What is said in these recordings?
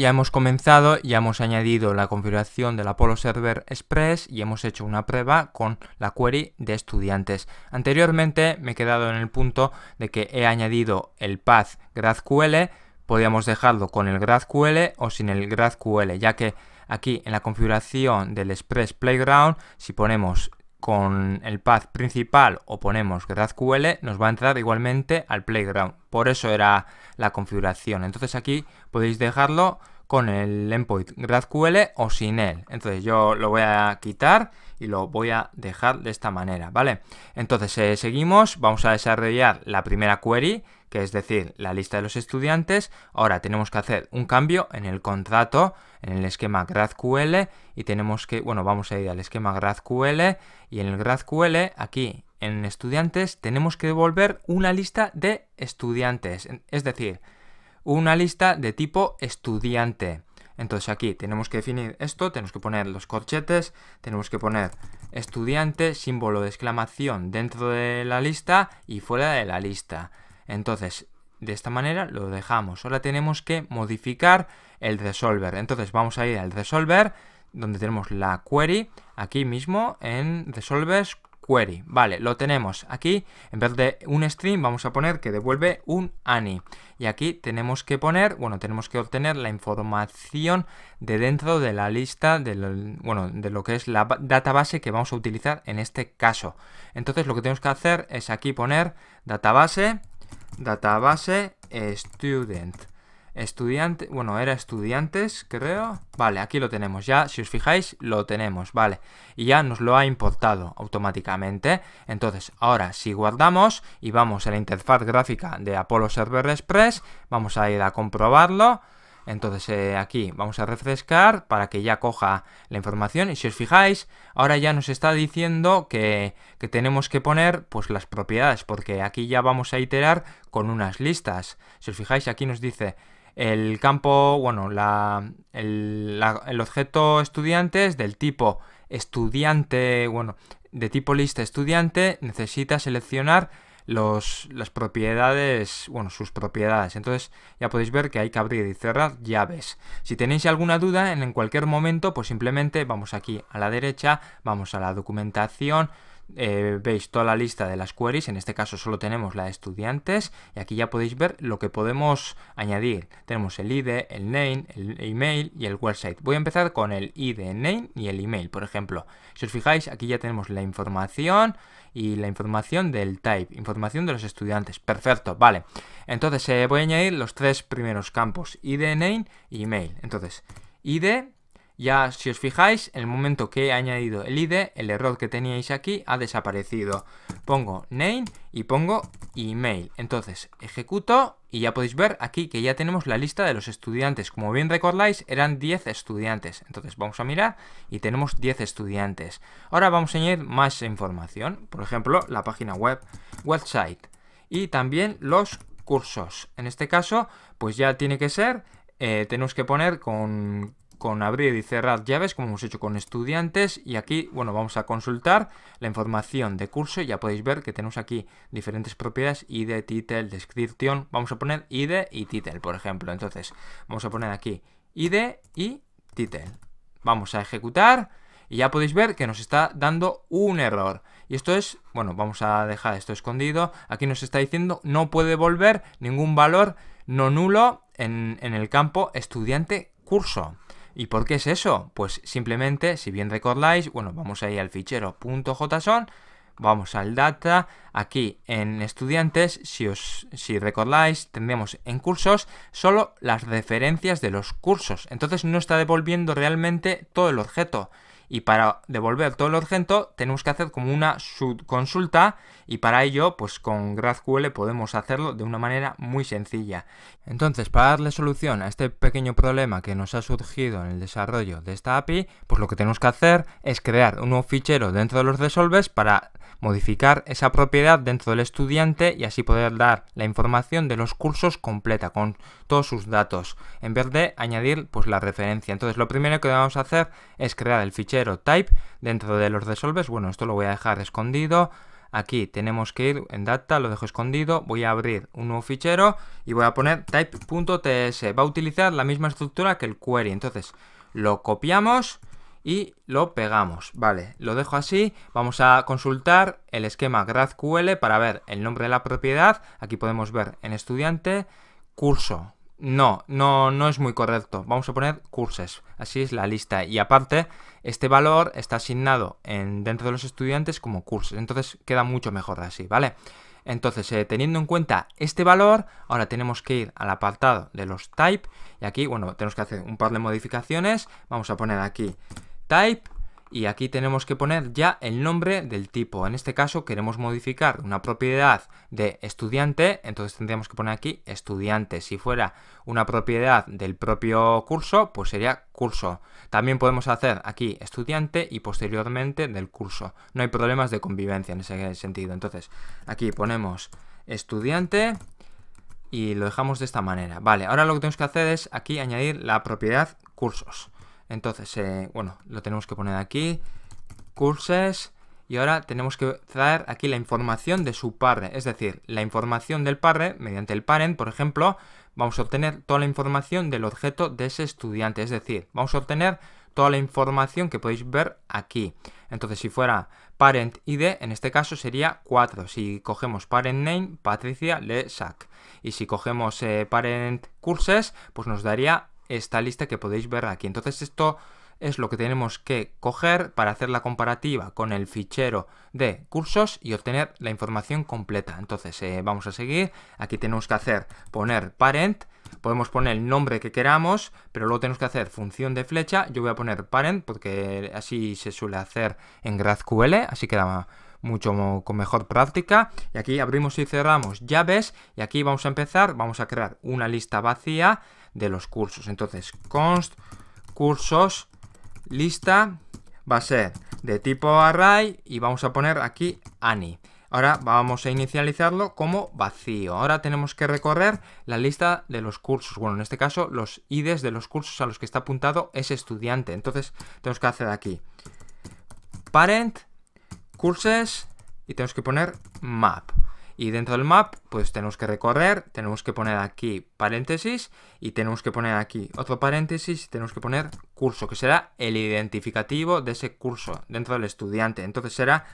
ya hemos comenzado, ya hemos añadido la configuración del Apollo Server Express y hemos hecho una prueba con la query de estudiantes. Anteriormente me he quedado en el punto de que he añadido el path GraphQL, podríamos dejarlo con el GraphQL o sin el GraphQL, ya que aquí en la configuración del Express Playground, si ponemos con el path principal o ponemos GraphQL, nos va a entrar igualmente al playground. Por eso era la configuración. Entonces aquí podéis dejarlo con el endpoint GraphQL o sin él. Entonces yo lo voy a quitar y lo voy a dejar de esta manera, ¿vale? Entonces eh, seguimos, vamos a desarrollar la primera query, que es decir, la lista de los estudiantes. Ahora tenemos que hacer un cambio en el contrato, en el esquema gradql, y tenemos que, bueno, vamos a ir al esquema gradql, y en el GraphQL aquí en estudiantes tenemos que devolver una lista de estudiantes, es decir, una lista de tipo estudiante. Entonces aquí tenemos que definir esto, tenemos que poner los corchetes, tenemos que poner estudiante, símbolo de exclamación dentro de la lista y fuera de la lista. Entonces, de esta manera lo dejamos. Ahora tenemos que modificar el resolver. Entonces vamos a ir al resolver, donde tenemos la query, aquí mismo en resolvers query. Vale, lo tenemos aquí. En vez de un string vamos a poner que devuelve un ANI. Y aquí tenemos que poner, bueno, tenemos que obtener la información de dentro de la lista, de lo, bueno, de lo que es la database que vamos a utilizar en este caso. Entonces lo que tenemos que hacer es aquí poner database, database student. Estudiante, bueno, era estudiantes, creo. Vale, aquí lo tenemos ya, si os fijáis, lo tenemos, vale. Y ya nos lo ha importado automáticamente. Entonces, ahora si guardamos y vamos a la interfaz gráfica de Apollo Server Express, vamos a ir a comprobarlo. Entonces eh, aquí vamos a refrescar para que ya coja la información y si os fijáis ahora ya nos está diciendo que, que, tenemos que poner pues las propiedades porque aquí ya vamos a iterar con unas listas. Si os fijáis aquí nos dice el campo, bueno, la, el, el, objeto estudiantes del tipo estudiante, bueno, de tipo lista estudiante, necesita seleccionar las propiedades, bueno, sus propiedades. Entonces ya podéis ver que hay que abrir y cerrar llaves. Si tenéis alguna duda en cualquier momento, pues simplemente vamos aquí a la derecha, vamos a la documentación, eh, veis toda la lista de las queries, en este caso solo tenemos la de estudiantes y aquí ya podéis ver lo que podemos añadir. Tenemos el ID, el name, el email y el website. Voy a empezar con el ID, name y el email, por ejemplo. Si os fijáis, aquí ya tenemos la información y la información del type, información de los estudiantes. Perfecto, vale. Entonces eh, voy a añadir los tres primeros campos, ID, name y email. Entonces, ID ya si os fijáis, en el momento que he añadido el id, el error que teníais aquí ha desaparecido. Pongo name y pongo email. Entonces ejecuto y ya podéis ver aquí que ya tenemos la lista de los estudiantes. Como bien recordáis, eran 10 estudiantes. Entonces vamos a mirar y tenemos 10 estudiantes. Ahora vamos a añadir más información. Por ejemplo, la página web, website. Y también los cursos. En este caso, pues ya tiene que ser eh, tenemos que poner con con abrir y cerrar llaves como hemos hecho con estudiantes y aquí bueno vamos a consultar la información de curso ya podéis ver que tenemos aquí diferentes propiedades id title description. vamos a poner id y title por ejemplo entonces vamos a poner aquí id y title vamos a ejecutar y ya podéis ver que nos está dando un error y esto es bueno vamos a dejar esto escondido aquí nos está diciendo no puede volver ningún valor no nulo en, en el campo estudiante curso ¿Y por qué es eso? Pues simplemente, si bien recordáis, bueno, vamos ahí al fichero .json, vamos al data, aquí en estudiantes, si, os, si recordáis, tendremos en cursos solo las referencias de los cursos. Entonces no está devolviendo realmente todo el objeto. Y para devolver todo el objeto tenemos que hacer como una subconsulta y para ello pues con GraphQL podemos hacerlo de una manera muy sencilla. Entonces para darle solución a este pequeño problema que nos ha surgido en el desarrollo de esta API pues lo que tenemos que hacer es crear un nuevo fichero dentro de los resolves para modificar esa propiedad dentro del estudiante y así poder dar la información de los cursos completa con todos sus datos en vez de añadir pues la referencia. Entonces lo primero que vamos a hacer es crear el fichero type dentro de los resolves. Bueno, esto lo voy a dejar escondido. Aquí tenemos que ir en data, lo dejo escondido, voy a abrir un nuevo fichero y voy a poner type.ts. Va a utilizar la misma estructura que el query, entonces lo copiamos y lo pegamos. Vale, lo dejo así. Vamos a consultar el esquema GraphQL para ver el nombre de la propiedad. Aquí podemos ver en estudiante, curso, no, no, no es muy correcto. Vamos a poner curses. Así es la lista. Y aparte, este valor está asignado en, dentro de los estudiantes como curses. Entonces queda mucho mejor así, ¿vale? Entonces, eh, teniendo en cuenta este valor, ahora tenemos que ir al apartado de los type. Y aquí, bueno, tenemos que hacer un par de modificaciones. Vamos a poner aquí type y aquí tenemos que poner ya el nombre del tipo. En este caso queremos modificar una propiedad de estudiante, entonces tendríamos que poner aquí estudiante. Si fuera una propiedad del propio curso, pues sería curso. También podemos hacer aquí estudiante y posteriormente del curso. No hay problemas de convivencia en ese sentido. Entonces aquí ponemos estudiante y lo dejamos de esta manera. Vale, ahora lo que tenemos que hacer es aquí añadir la propiedad cursos. Entonces, eh, bueno, lo tenemos que poner aquí, curses, y ahora tenemos que traer aquí la información de su padre, es decir, la información del padre mediante el parent, por ejemplo, vamos a obtener toda la información del objeto de ese estudiante, es decir, vamos a obtener toda la información que podéis ver aquí. Entonces, si fuera parent id, en este caso sería 4. Si cogemos parent name, Patricia le sac. Y si cogemos eh, parent curses, pues nos daría esta lista que podéis ver aquí. Entonces esto es lo que tenemos que coger para hacer la comparativa con el fichero de cursos y obtener la información completa. Entonces eh, vamos a seguir, aquí tenemos que hacer poner parent, podemos poner el nombre que queramos, pero luego tenemos que hacer función de flecha, yo voy a poner parent porque así se suele hacer en GraphQL, así queda mucho con mejor práctica. Y aquí abrimos y cerramos llaves y aquí vamos a empezar, vamos a crear una lista vacía de los cursos. Entonces, const cursos lista va a ser de tipo array y vamos a poner aquí any. Ahora vamos a inicializarlo como vacío. Ahora tenemos que recorrer la lista de los cursos. Bueno, en este caso los IDs de los cursos a los que está apuntado es estudiante. Entonces tenemos que hacer aquí parent curses y tenemos que poner map. Y dentro del map, pues tenemos que recorrer, tenemos que poner aquí paréntesis y tenemos que poner aquí otro paréntesis y tenemos que poner curso, que será el identificativo de ese curso dentro del estudiante. Entonces será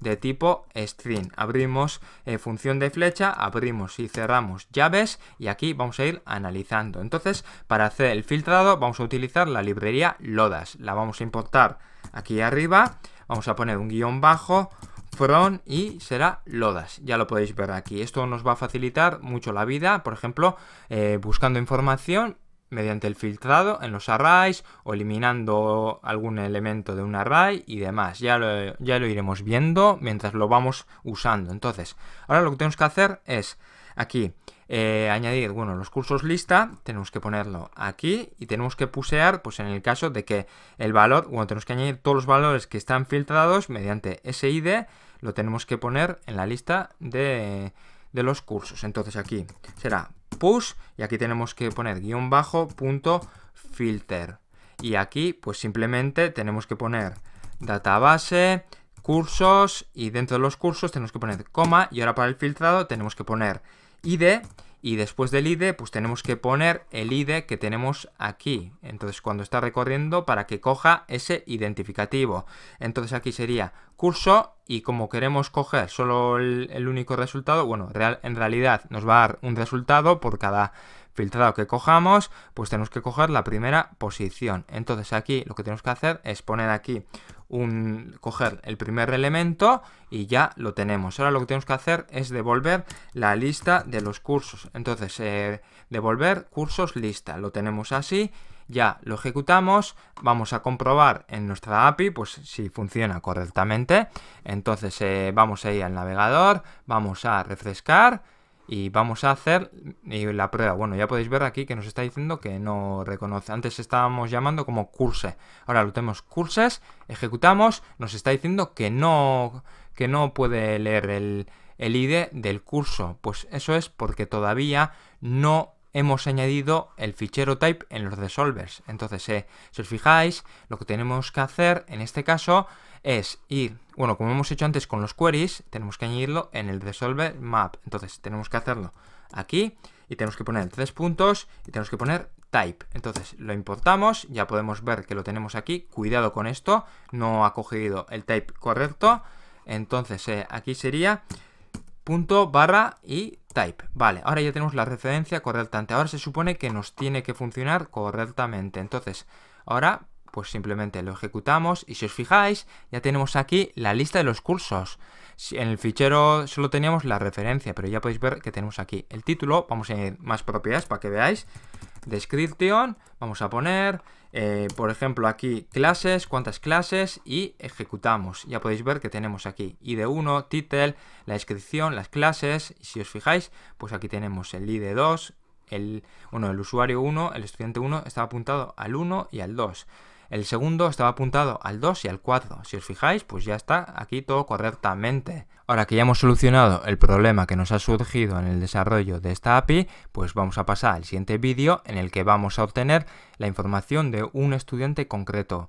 de tipo string. Abrimos eh, función de flecha, abrimos y cerramos llaves y aquí vamos a ir analizando. Entonces, para hacer el filtrado vamos a utilizar la librería Lodas. La vamos a importar aquí arriba Vamos a poner un guión bajo, front, y será lodas. Ya lo podéis ver aquí. Esto nos va a facilitar mucho la vida, por ejemplo, eh, buscando información mediante el filtrado en los arrays o eliminando algún elemento de un array y demás. Ya ya lo iremos viendo mientras lo vamos usando. Entonces, ahora lo que tenemos que hacer es aquí eh, añadir, bueno, los cursos lista, tenemos que ponerlo aquí y tenemos que pusear, pues en el caso de que el valor, bueno, tenemos que añadir todos los valores que están filtrados mediante SID, lo tenemos que poner en la lista de, de los cursos. Entonces aquí será push y aquí tenemos que poner guión bajo punto filter. Y aquí pues simplemente tenemos que poner database, cursos y dentro de los cursos tenemos que poner coma y ahora para el filtrado tenemos que poner ID y después del ID pues tenemos que poner el ID que tenemos aquí. Entonces cuando está recorriendo para que coja ese identificativo. Entonces aquí sería curso y como queremos coger solo el, único resultado, bueno, real, en realidad nos va a dar un resultado por cada filtrado que cojamos, pues tenemos que coger la primera posición. Entonces aquí lo que tenemos que hacer es poner aquí coger el primer elemento y ya lo tenemos. Ahora lo que tenemos que hacer es devolver la lista de los cursos. Entonces, eh, devolver cursos lista. Lo tenemos así, ya lo ejecutamos. Vamos a comprobar en nuestra API pues, si funciona correctamente. Entonces, eh, vamos a ir al navegador, vamos a refrescar y vamos a hacer la prueba. Bueno, ya podéis ver aquí que nos está diciendo que no reconoce. Antes estábamos llamando como curse. Ahora lo tenemos curses, ejecutamos, nos está diciendo que no, que no puede leer el, el ID del curso. Pues eso es porque todavía no hemos añadido el fichero type en los resolvers. Entonces, eh, si os fijáis, lo que tenemos que hacer en este caso es ir, bueno, como hemos hecho antes con los queries, tenemos que añadirlo en el resolver map. Entonces, tenemos que hacerlo aquí y tenemos que poner tres puntos y tenemos que poner type. Entonces, lo importamos, ya podemos ver que lo tenemos aquí. Cuidado con esto, no ha cogido el type correcto. Entonces, eh, aquí sería punto barra y type. Vale, ahora ya tenemos la referencia correctamente. Ahora se supone que nos tiene que funcionar correctamente. Entonces, ahora pues simplemente lo ejecutamos y si os fijáis ya tenemos aquí la lista de los cursos. En el fichero solo teníamos la referencia, pero ya podéis ver que tenemos aquí el título. Vamos a ir más propiedades para que veáis. Description, vamos a poner eh, por ejemplo aquí clases, cuántas clases y ejecutamos. Ya podéis ver que tenemos aquí ID1, title, la descripción, las clases. Y si os fijáis, pues aquí tenemos el ID2, el, el usuario 1, el estudiante 1 está apuntado al 1 y al 2. El segundo estaba apuntado al 2 y al 4. Si os fijáis, pues ya está aquí todo correctamente. Ahora que ya hemos solucionado el problema que nos ha surgido en el desarrollo de esta API, pues vamos a pasar al siguiente vídeo en el que vamos a obtener la información de un estudiante concreto.